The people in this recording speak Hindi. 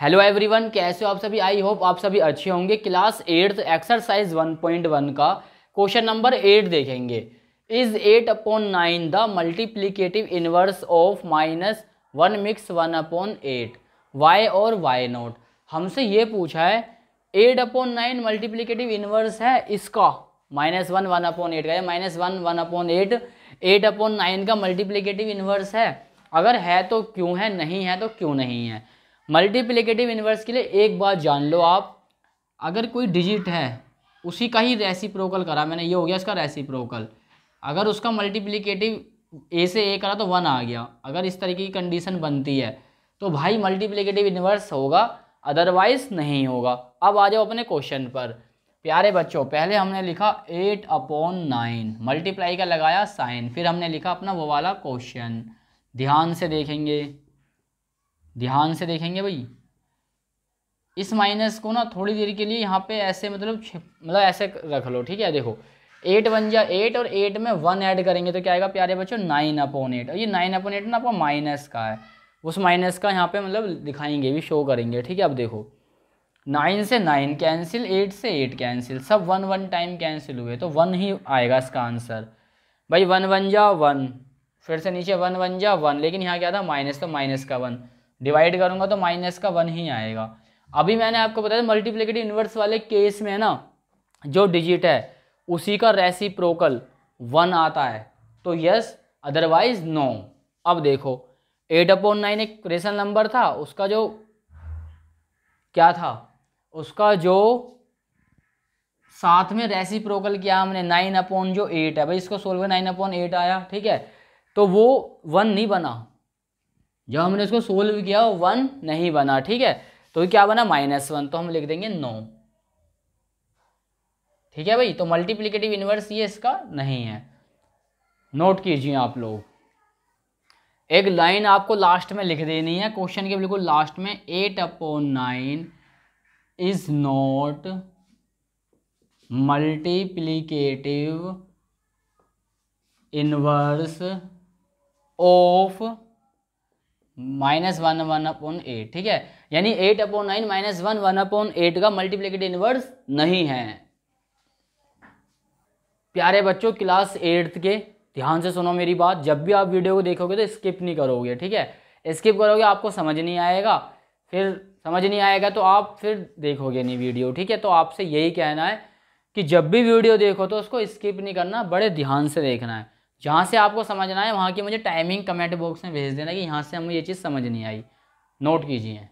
हेलो एवरीवन कैसे हो आप सभी आई होप आप सभी अच्छे होंगे क्लास एट्थ एक्सरसाइज 1.1 का क्वेश्चन नंबर एट देखेंगे is eight upon nine the multiplicative inverse of minus one mix one upon eight why और वाई नोट हमसे ये पूछा है eight upon nine multiplicative inverse है इसका minus one one upon eight का minus one one upon eight eight upon nine का मल्टीप्लीकेटिव इनवर्स है अगर है तो क्यों है नहीं है तो क्यों नहीं है मल्टीप्लिकेटिव इन्वर्स के लिए एक बात जान लो आप अगर कोई डिजिट है उसी का ही रेसिप्रोकल करा मैंने ये हो गया इसका रेसिप्रोकल अगर उसका मल्टीप्लिकेटिव ए से ए करा तो वन आ गया अगर इस तरीके की कंडीशन बनती है तो भाई मल्टीप्लिकेटिव इन्वर्स होगा अदरवाइज नहीं होगा अब आ जाओ अपने क्वेश्चन पर प्यारे बच्चों पहले हमने लिखा एट अपॉन नाइन मल्टीप्लाई का लगाया साइन फिर हमने लिखा अपना वो वाला क्वेश्चन ध्यान से देखेंगे ध्यान से देखेंगे भाई इस माइनस को ना थोड़ी देर के लिए यहाँ पे ऐसे मतलब मतलब ऐसे रख लो ठीक है देखो एट वन या एट और एट में वन ऐड करेंगे तो क्या आएगा प्यारे बच्चों नाइन अपॉन एट और ये नाइन अपॉन एट ना आपका माइनस का है उस माइनस का यहाँ पे मतलब दिखाएंगे भी शो करेंगे ठीक है अब देखो नाइन से नाइन कैंसिल एट से एट कैंसिल सब वन वन टाइम कैंसिल हुए तो वन ही आएगा इसका आंसर भाई वन वन जा वन फिर से नीचे वन वन जा वन लेकिन यहाँ क्या था माइनस तो माइनस का वन डिवाइड करूंगा तो माइनस का वन ही आएगा अभी मैंने आपको बताया मल्टीप्लीकेटिव इन्वर्स वाले केस में ना जो डिजिट है उसी का रेसी प्रोकल वन आता है तो यस अदरवाइज नो अब देखो एट अपॉन नाइन एक रेशन नंबर था उसका जो क्या था उसका जो साथ में रेसी प्रोकल किया हमने नाइन अपॉन जो एट है भाई इसको सोल्व नाइन अपॉन एट आया ठीक है तो वो वन नहीं बना जब हमने इसको सोल्व किया वन नहीं बना ठीक है तो क्या बना माइनस वन तो हम लिख देंगे नौ ठीक है भाई तो मल्टीप्लीकेटिव इनवर्स ये इसका नहीं है नोट कीजिए आप लोग एक लाइन आपको लास्ट में लिख देनी है क्वेश्चन के बिल्कुल लास्ट में eight upon nine is not multiplicative inverse of minus one one upon eight ठीक है यानी eight upon nine minus one one upon eight का मल्टीप्लीकेट इनवर्स नहीं है प्यारे बच्चों क्लास एट्थ के ध्यान से सुनो मेरी बात जब भी आप वीडियो को देखोगे तो स्किप नहीं करोगे ठीक है स्किप करोगे आपको समझ नहीं आएगा फिर समझ नहीं आएगा तो आप फिर देखोगे नहीं वीडियो ठीक है तो आपसे यही कहना है कि जब भी वीडियो देखो तो उसको स्किप नहीं करना बड़े ध्यान से देखना है जहाँ से आपको समझना है वहाँ की मुझे टाइमिंग कमेंट बॉक्स में भेज देना कि यहाँ से हमें ये चीज़ समझ नहीं आई नोट कीजिए